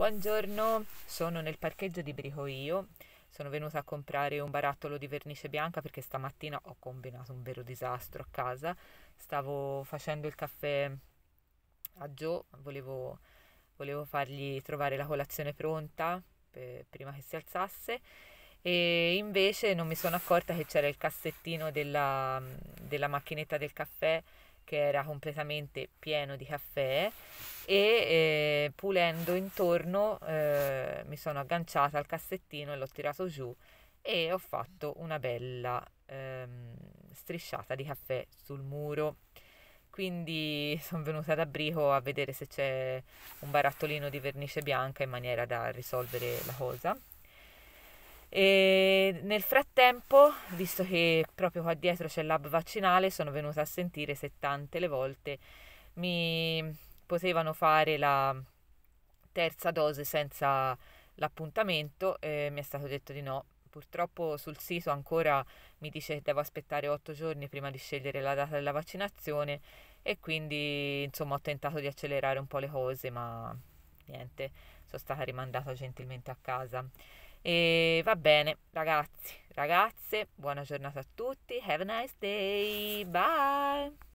Buongiorno, sono nel parcheggio di Bricoio. Sono venuta a comprare un barattolo di vernice bianca perché stamattina ho combinato un vero disastro a casa. Stavo facendo il caffè a Joe, volevo, volevo fargli trovare la colazione pronta per, prima che si alzasse e invece non mi sono accorta che c'era il cassettino della, della macchinetta del caffè che era completamente pieno di caffè e eh, pulendo intorno eh, mi sono agganciata al cassettino e l'ho tirato giù e ho fatto una bella ehm, strisciata di caffè sul muro. Quindi sono venuta da Abrico a vedere se c'è un barattolino di vernice bianca in maniera da risolvere la cosa e nel frattempo, visto che proprio qua dietro c'è il lab vaccinale, sono venuta a sentire se tante le volte mi potevano fare la terza dose senza l'appuntamento, eh, mi è stato detto di no. Purtroppo sul sito ancora mi dice che devo aspettare otto giorni prima di scegliere la data della vaccinazione e quindi insomma ho tentato di accelerare un po' le cose, ma niente, sono stata rimandata gentilmente a casa. E va bene, ragazzi, ragazze, buona giornata a tutti. Have a nice day. Bye.